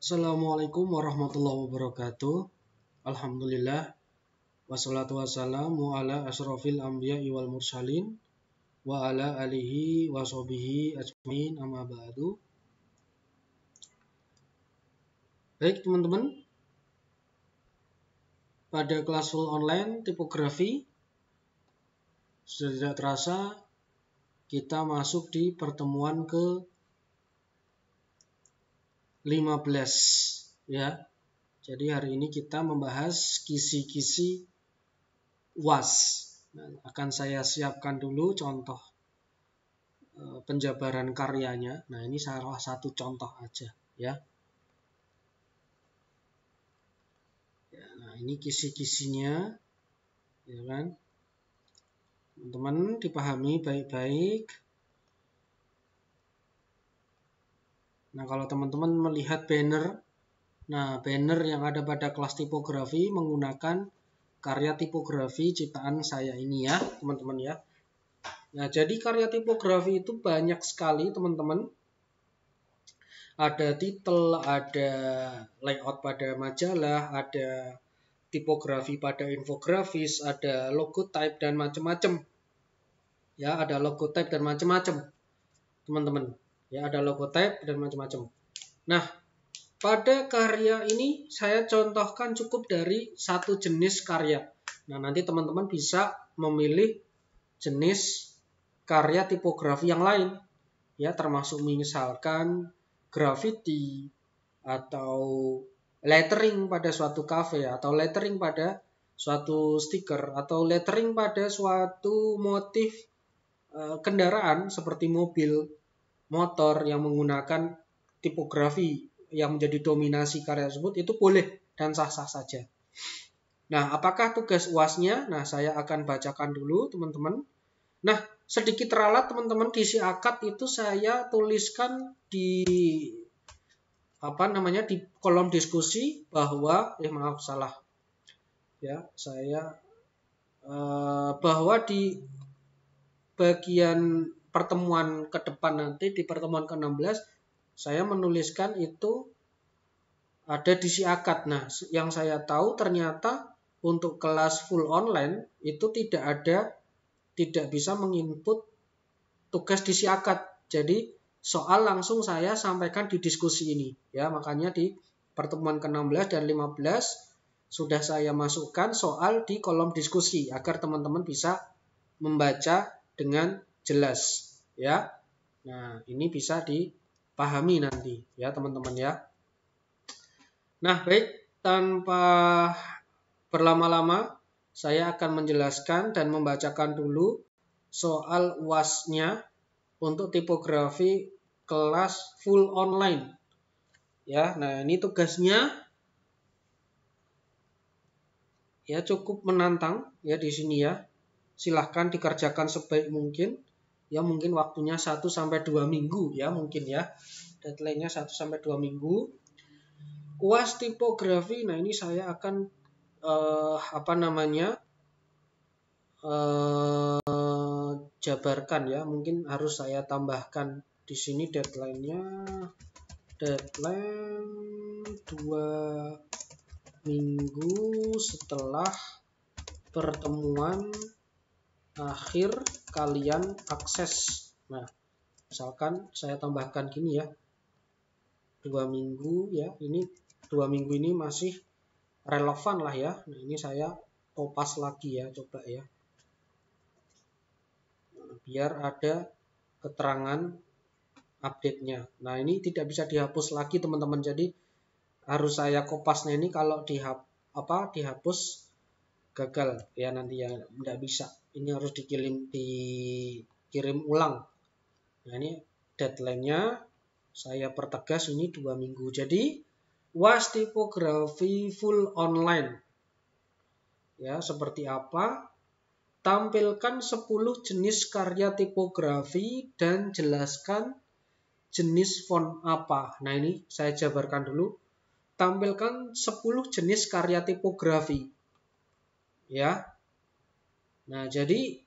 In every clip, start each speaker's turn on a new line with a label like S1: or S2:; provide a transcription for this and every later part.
S1: Assalamualaikum warahmatullahi wabarakatuh. Alhamdulillah. Wassalatu wassalamu ala asrafil anbiya wal mursalin wa ala alihi wa sobihi ajmin amma ba'du. Baik teman-teman, pada kelas full online tipografi sudah tidak terasa kita masuk di pertemuan ke 15 ya. Jadi hari ini kita membahas kisi-kisi was. Nah, akan saya siapkan dulu contoh eh, penjabaran karyanya. Nah, ini salah satu contoh aja ya. ya nah, ini kisi-kisinya ya kan. Teman-teman dipahami baik-baik. Nah, kalau teman-teman melihat banner, nah banner yang ada pada kelas tipografi menggunakan karya tipografi ciptaan saya ini ya, teman-teman ya. Nah, jadi karya tipografi itu banyak sekali, teman-teman. Ada titel, ada layout pada majalah, ada tipografi pada infografis, ada logotype dan macam-macam. Ya, ada logotype dan macam-macam, teman-teman ya ada logo logotype dan macam-macam. Nah, pada karya ini saya contohkan cukup dari satu jenis karya. Nah, nanti teman-teman bisa memilih jenis karya tipografi yang lain, ya termasuk misalkan graffiti atau lettering pada suatu kafe atau lettering pada suatu stiker atau lettering pada suatu motif eh, kendaraan seperti mobil motor yang menggunakan tipografi yang menjadi dominasi karya tersebut itu boleh dan sah-sah saja. Nah, apakah tugas UASnya? Nah, saya akan bacakan dulu, teman-teman. Nah, sedikit ralat, teman-teman, di si akad itu saya tuliskan di apa namanya di kolom diskusi bahwa eh maaf salah ya saya eh, bahwa di bagian pertemuan ke depan nanti di pertemuan ke-16 saya menuliskan itu ada di akad. Nah, yang saya tahu ternyata untuk kelas full online itu tidak ada tidak bisa menginput tugas di si akad. Jadi soal langsung saya sampaikan di diskusi ini ya makanya di pertemuan ke-16 dan 15 sudah saya masukkan soal di kolom diskusi agar teman-teman bisa membaca dengan jelas ya. Nah, ini bisa dipahami nanti ya teman-teman ya. Nah, baik tanpa berlama-lama saya akan menjelaskan dan membacakan dulu soal uas untuk tipografi kelas full online. Ya, nah ini tugasnya ya cukup menantang ya di sini ya. Silahkan dikerjakan sebaik mungkin ya mungkin waktunya 1 sampai 2 minggu ya mungkin ya. Deadline-nya 1 sampai 2 minggu. UAS tipografi. Nah, ini saya akan uh, apa namanya? eh, jabarkan ya. Mungkin harus saya tambahkan di sini deadline-nya deadline 2 minggu setelah pertemuan akhir kalian akses. Nah, misalkan saya tambahkan gini ya, dua minggu ya, ini dua minggu ini masih relevan lah ya. Nah, ini saya kopas lagi ya, coba ya. Nah, biar ada keterangan update-nya. Nah, ini tidak bisa dihapus lagi teman-teman. Jadi harus saya kopasnya ini kalau dihap apa dihapus gagal ya nanti ya tidak bisa ini harus dikirim dikirim ulang nah ini deadline-nya saya pertegas ini dua minggu jadi was tipografi full online ya seperti apa tampilkan 10 jenis karya tipografi dan jelaskan jenis font apa. Nah ini saya jabarkan dulu. Tampilkan 10 jenis karya tipografi. Ya, Nah, jadi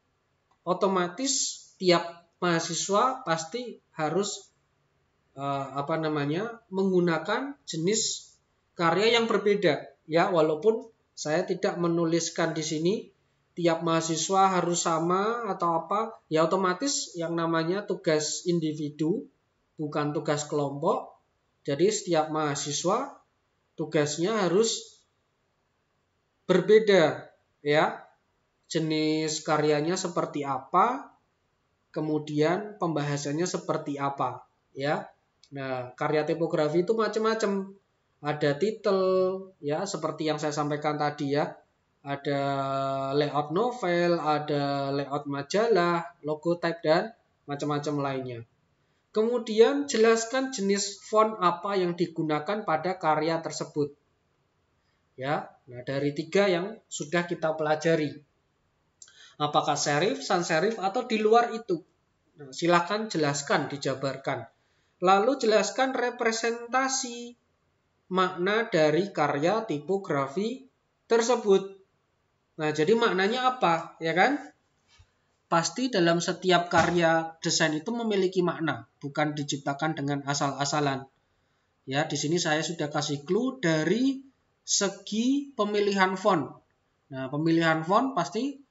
S1: otomatis tiap mahasiswa pasti harus uh, apa namanya menggunakan jenis karya yang berbeda ya walaupun saya tidak menuliskan di sini tiap mahasiswa harus sama atau apa ya otomatis yang namanya tugas individu bukan tugas kelompok jadi setiap mahasiswa tugasnya harus berbeda ya jenis karyanya seperti apa, kemudian pembahasannya seperti apa, ya. Nah, karya tipografi itu macam-macam. Ada titel, ya, seperti yang saya sampaikan tadi ya. Ada layout novel, ada layout majalah, logo logotype dan macam-macam lainnya. Kemudian jelaskan jenis font apa yang digunakan pada karya tersebut. Ya, nah dari tiga yang sudah kita pelajari. Apakah serif, sans serif, atau di luar itu? Nah, silakan jelaskan, dijabarkan. Lalu jelaskan representasi makna dari karya tipografi tersebut. Nah, jadi maknanya apa, ya kan? Pasti dalam setiap karya desain itu memiliki makna, bukan diciptakan dengan asal-asalan. Ya, di sini saya sudah kasih clue dari segi pemilihan font. Nah, pemilihan font pasti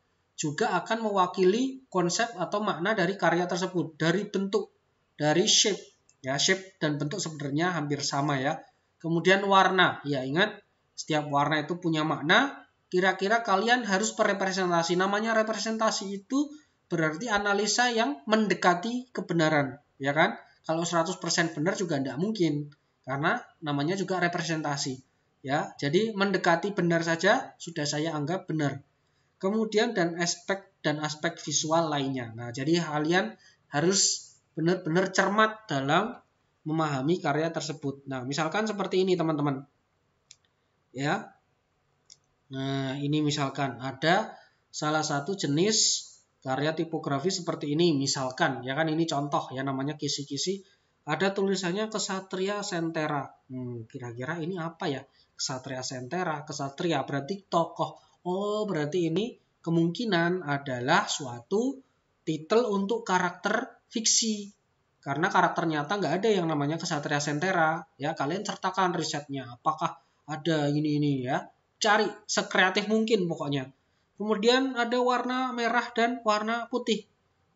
S1: juga akan mewakili konsep atau makna dari karya tersebut, dari bentuk, dari shape. Ya, shape dan bentuk sebenarnya hampir sama ya. Kemudian warna, ya ingat setiap warna itu punya makna. Kira-kira kalian harus merepresentasi. Namanya representasi itu berarti analisa yang mendekati kebenaran, ya kan? Kalau 100% benar juga tidak mungkin karena namanya juga representasi. Ya, jadi mendekati benar saja sudah saya anggap benar kemudian dan aspek dan aspek visual lainnya. Nah, jadi kalian harus benar-benar cermat dalam memahami karya tersebut. Nah, misalkan seperti ini teman-teman. Ya. Nah, ini misalkan ada salah satu jenis karya tipografi seperti ini misalkan ya kan ini contoh ya namanya kisi-kisi ada tulisannya kesatria sentera hmm, kira-kira hmm, ini apa ya kesatria sentera kesatria berarti tokoh Oh, berarti ini kemungkinan adalah suatu titel untuk karakter fiksi. Karena karakter nyata nggak ada yang namanya kesatria sentera. Ya, kalian sertakan risetnya. Apakah ada ini ini ya? Cari sekreatif mungkin pokoknya. Kemudian ada warna merah dan warna putih.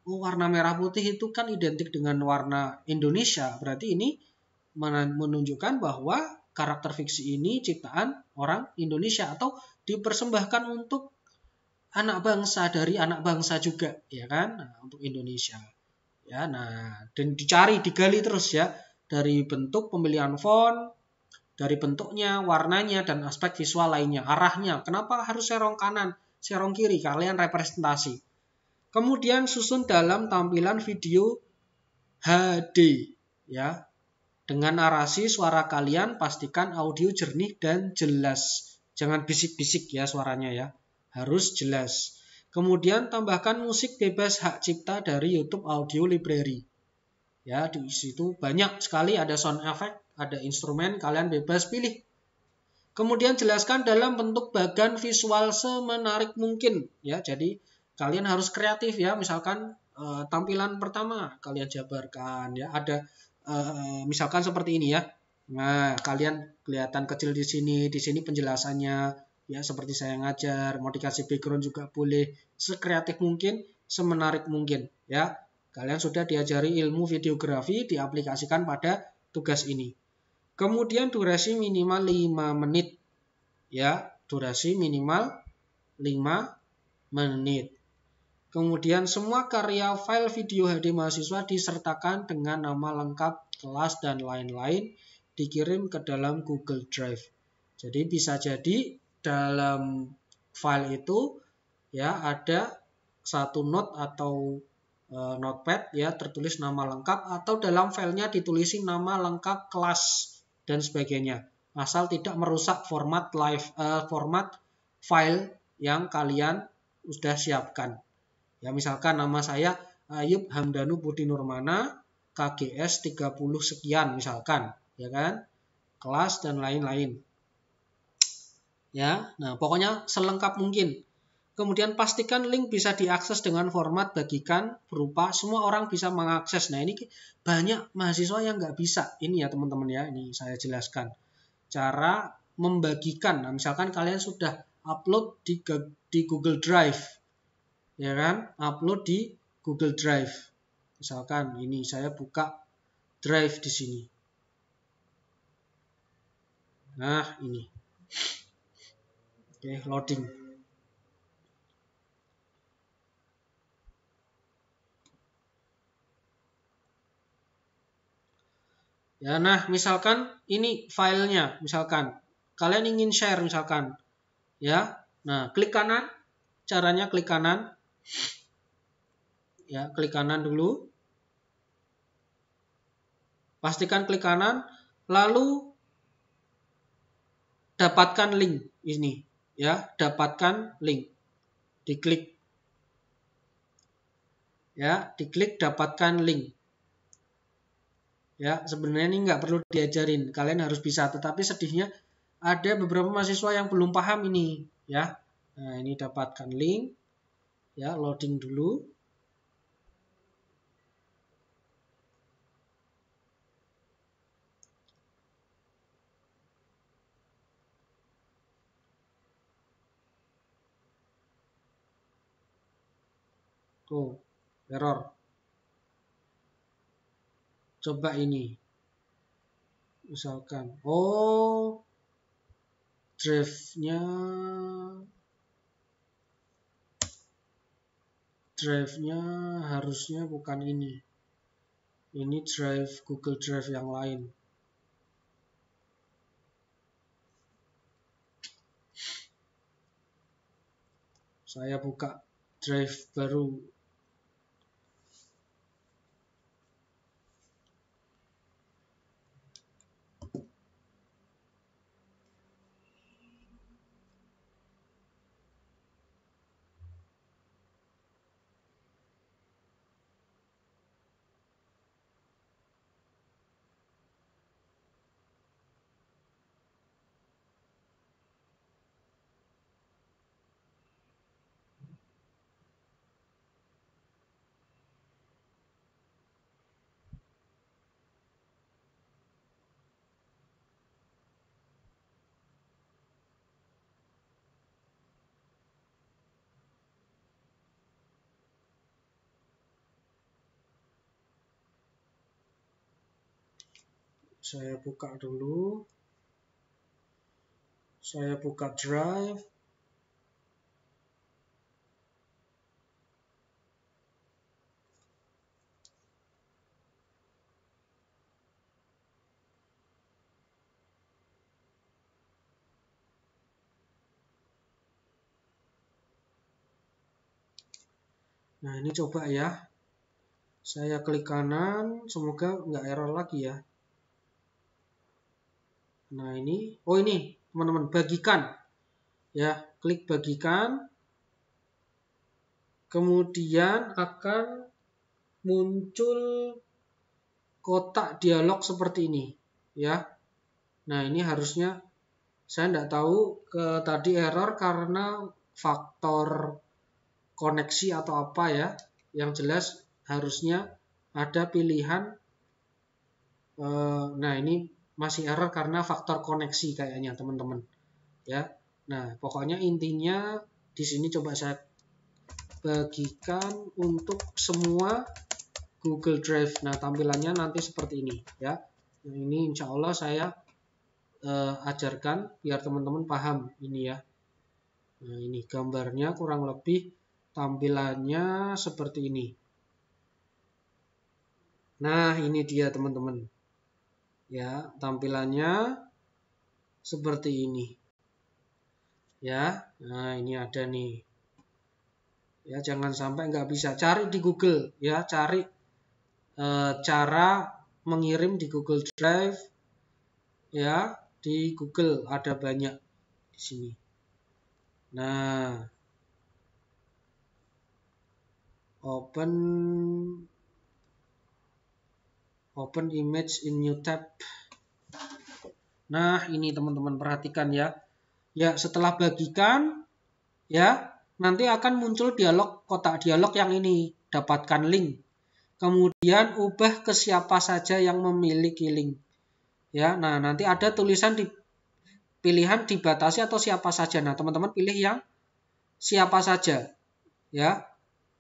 S1: Oh, warna merah putih itu kan identik dengan warna Indonesia. Berarti ini menunjukkan bahwa karakter fiksi ini ciptaan orang Indonesia atau dipersembahkan untuk anak bangsa dari anak bangsa juga ya kan nah, untuk Indonesia ya nah dan dicari digali terus ya dari bentuk pemilihan font dari bentuknya warnanya dan aspek visual lainnya arahnya kenapa harus serong kanan serong kiri kalian representasi kemudian susun dalam tampilan video HD ya dengan narasi suara kalian pastikan audio jernih dan jelas. Jangan bisik-bisik ya suaranya ya. Harus jelas. Kemudian tambahkan musik bebas hak cipta dari YouTube Audio Library. Ya, di situ banyak sekali ada sound effect, ada instrumen, kalian bebas pilih. Kemudian jelaskan dalam bentuk bagan visual semenarik mungkin, ya. Jadi kalian harus kreatif ya, misalkan e, tampilan pertama kalian jabarkan ya, ada Eh, misalkan seperti ini ya. Nah, kalian kelihatan kecil di sini, di sini penjelasannya ya seperti saya ngajar, mau dikasih background juga boleh, sekreatif mungkin, semenarik mungkin ya. Kalian sudah diajari ilmu videografi diaplikasikan pada tugas ini. Kemudian durasi minimal 5 menit ya, durasi minimal 5 menit. Kemudian semua karya file video HD mahasiswa disertakan dengan nama lengkap, kelas, dan lain-lain dikirim ke dalam Google Drive. Jadi bisa jadi dalam file itu ya ada satu note atau e, notepad ya tertulis nama lengkap atau dalam filenya ditulisi nama lengkap kelas dan sebagainya asal tidak merusak format live e, format file yang kalian sudah siapkan. Ya misalkan nama saya Ayub Hamdanu Budi Nurmana KGS 30 sekian misalkan, ya kan? Kelas dan lain-lain. Ya, nah pokoknya selengkap mungkin. Kemudian pastikan link bisa diakses dengan format bagikan berupa semua orang bisa mengakses. Nah ini banyak mahasiswa yang nggak bisa. Ini ya teman-teman ya, ini saya jelaskan. Cara membagikan. Nah, misalkan kalian sudah upload di Google Drive ya kan? Upload di Google Drive. Misalkan ini saya buka Drive di sini. Nah, ini. Oke, loading. Ya, nah, misalkan ini filenya, misalkan kalian ingin share misalkan, ya. Nah, klik kanan, caranya klik kanan, Ya, klik kanan dulu. Pastikan klik kanan, lalu dapatkan link ini, ya, dapatkan link. Diklik. Ya, diklik dapatkan link. Ya, sebenarnya ini nggak perlu diajarin, kalian harus bisa. Tetapi sedihnya ada beberapa mahasiswa yang belum paham ini, ya. Nah, ini dapatkan link ya loading dulu Oh, error. Coba ini. Misalkan, oh, drive-nya drive-nya harusnya bukan ini. Ini drive Google Drive yang lain. Saya buka drive baru Saya buka dulu. Saya buka drive. Nah, ini coba ya. Saya klik kanan, semoga nggak error lagi ya. Nah ini, oh ini teman-teman bagikan, ya klik bagikan, kemudian akan muncul kotak dialog seperti ini, ya. Nah ini harusnya saya tidak tahu ke eh, tadi error karena faktor koneksi atau apa ya. Yang jelas harusnya ada pilihan. Eh, nah ini masih error karena faktor koneksi kayaknya teman-teman ya nah pokoknya intinya di sini coba saya bagikan untuk semua Google Drive nah tampilannya nanti seperti ini ya nah, ini insya Allah saya uh, ajarkan biar teman-teman paham ini ya nah ini gambarnya kurang lebih tampilannya seperti ini nah ini dia teman-teman ya tampilannya seperti ini ya nah ini ada nih ya jangan sampai nggak bisa cari di Google ya cari e, cara mengirim di Google Drive ya di Google ada banyak di sini nah open open image in new tab nah ini teman-teman perhatikan ya ya setelah bagikan ya nanti akan muncul dialog kotak dialog yang ini dapatkan link kemudian ubah ke siapa saja yang memiliki link ya nah nanti ada tulisan di pilihan dibatasi atau siapa saja nah teman-teman pilih yang siapa saja ya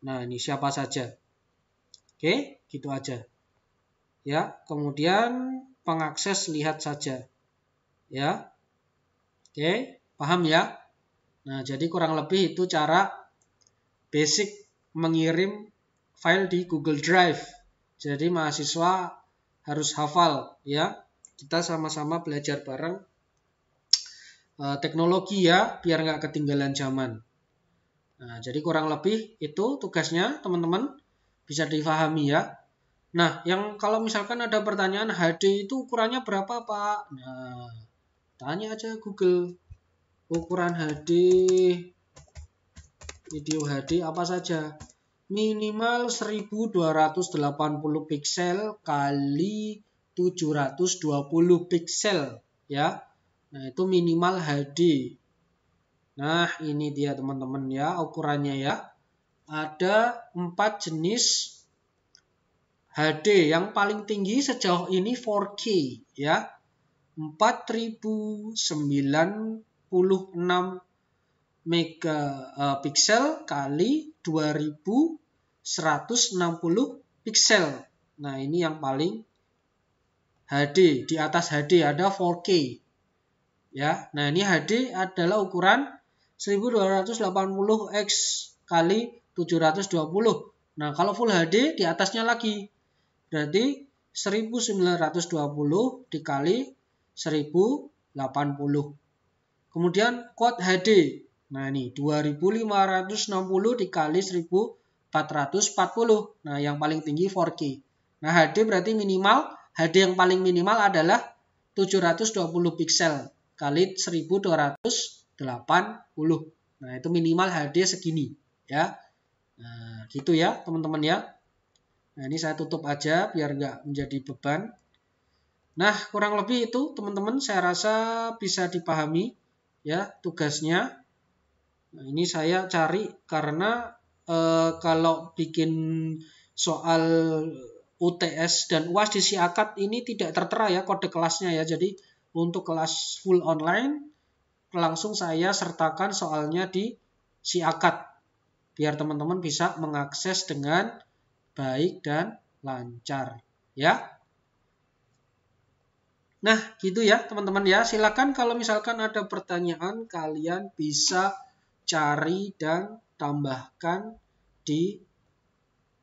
S1: nah ini siapa saja oke gitu aja ya kemudian pengakses lihat saja ya oke paham ya nah jadi kurang lebih itu cara basic mengirim file di Google Drive jadi mahasiswa harus hafal ya kita sama-sama belajar bareng e, teknologi ya biar nggak ketinggalan zaman nah jadi kurang lebih itu tugasnya teman-teman bisa difahami ya Nah, yang kalau misalkan ada pertanyaan HD itu ukurannya berapa, Pak? Nah, tanya aja Google. Ukuran HD video HD apa saja? Minimal 1280 piksel kali 720 piksel ya. Nah, itu minimal HD. Nah, ini dia teman-teman ya ukurannya ya. Ada empat jenis HD yang paling tinggi sejauh ini 4K ya. 4096 megapiksel eh, kali 2160 piksel. Nah, ini yang paling HD, di atas HD ada 4K. Ya. Nah, ini HD adalah ukuran 1280 x kali 720. Nah, kalau full HD di atasnya lagi Berarti 1920 dikali 1080. Kemudian quad HD. Nah ini 2560 dikali 1440. Nah yang paling tinggi 4K. Nah HD berarti minimal, HD yang paling minimal adalah 720 piksel kali 1280. Nah itu minimal HD segini ya. Nah gitu ya teman-teman ya. Nah ini saya tutup aja biar nggak menjadi beban. Nah kurang lebih itu teman-teman saya rasa bisa dipahami ya tugasnya. Nah, ini saya cari karena eh, kalau bikin soal UTS dan UAS di Siakat ini tidak tertera ya kode kelasnya ya. Jadi untuk kelas full online langsung saya sertakan soalnya di Siakat biar teman-teman bisa mengakses dengan baik dan lancar ya. Nah, gitu ya teman-teman ya. Silakan kalau misalkan ada pertanyaan kalian bisa cari dan tambahkan di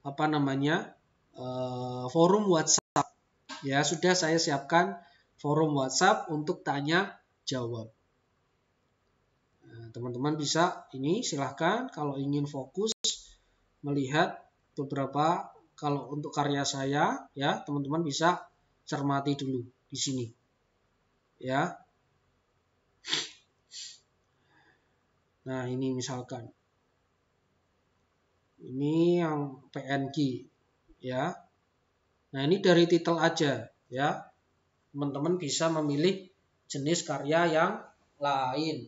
S1: apa namanya? Eh, forum WhatsApp. Ya, sudah saya siapkan forum WhatsApp untuk tanya jawab. Nah, teman-teman bisa ini silahkan kalau ingin fokus melihat beberapa kalau untuk karya saya ya teman-teman bisa cermati dulu di sini. Ya. Nah, ini misalkan. Ini yang PNG ya. Nah, ini dari titel aja ya. Teman-teman bisa memilih jenis karya yang lain.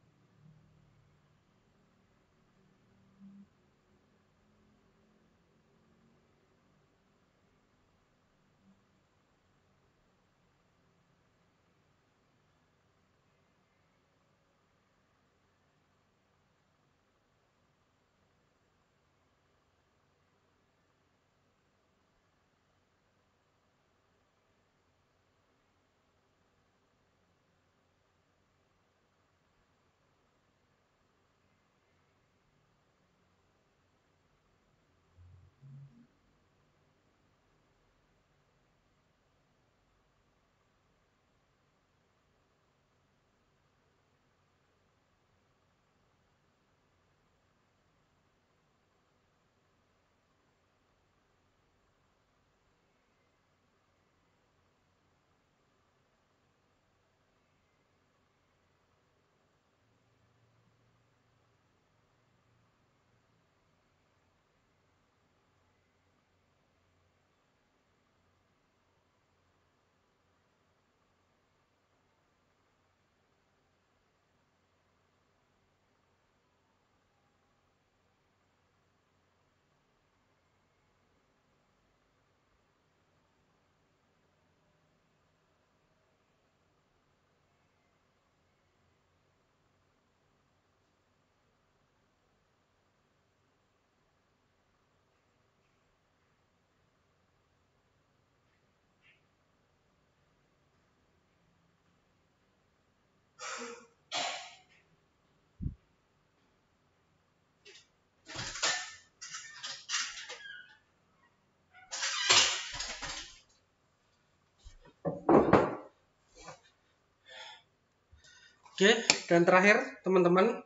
S1: Oke, dan terakhir teman-teman,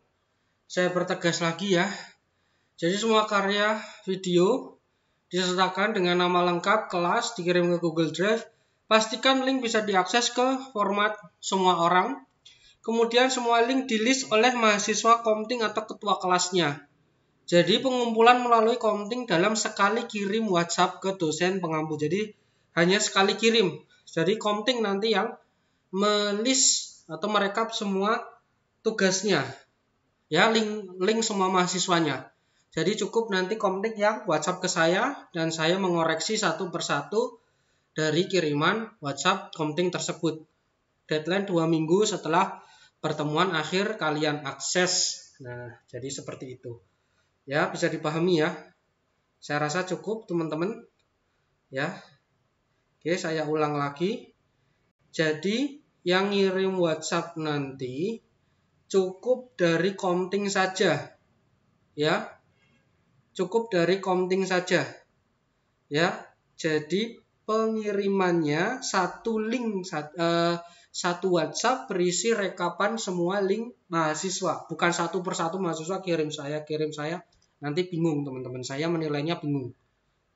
S1: saya bertegas lagi ya. Jadi semua karya video disertakan dengan nama lengkap kelas dikirim ke Google Drive. Pastikan link bisa diakses ke format semua orang. Kemudian semua link di list oleh mahasiswa komting atau ketua kelasnya. Jadi pengumpulan melalui komting dalam sekali kirim WhatsApp ke dosen pengampu. Jadi hanya sekali kirim. Jadi komting nanti yang melis atau merekap semua tugasnya ya link link semua mahasiswanya jadi cukup nanti komdik yang WhatsApp ke saya dan saya mengoreksi satu persatu dari kiriman WhatsApp komting tersebut. Deadline dua minggu setelah pertemuan akhir kalian akses. Nah, jadi seperti itu. Ya, bisa dipahami ya. Saya rasa cukup teman-teman. Ya. Oke, saya ulang lagi. Jadi yang ngirim WhatsApp nanti cukup dari komting saja. Ya. Cukup dari komting saja. Ya. Jadi pengirimannya satu link eh, satu, WhatsApp berisi rekapan semua link mahasiswa, bukan satu persatu mahasiswa kirim saya, kirim saya. Nanti bingung teman-teman, saya menilainya bingung.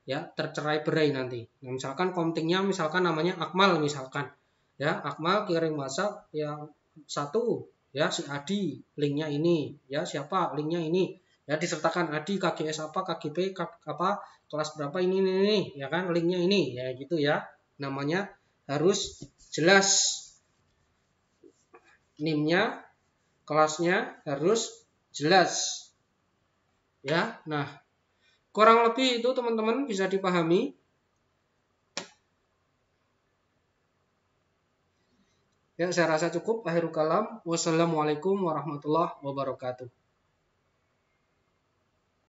S1: Ya, tercerai berai nanti. Nah, misalkan kontingnya misalkan namanya Akmal misalkan ya Akmal kirim Masak, yang satu ya si Adi linknya ini ya siapa linknya ini ya disertakan Adi KGS apa KGP apa kelas berapa ini ini, ini ya kan linknya ini ya gitu ya namanya harus jelas nimnya kelasnya harus jelas ya nah kurang lebih itu teman-teman bisa dipahami Ya, saya rasa cukup. Akhirul kalam. Wassalamualaikum warahmatullahi wabarakatuh.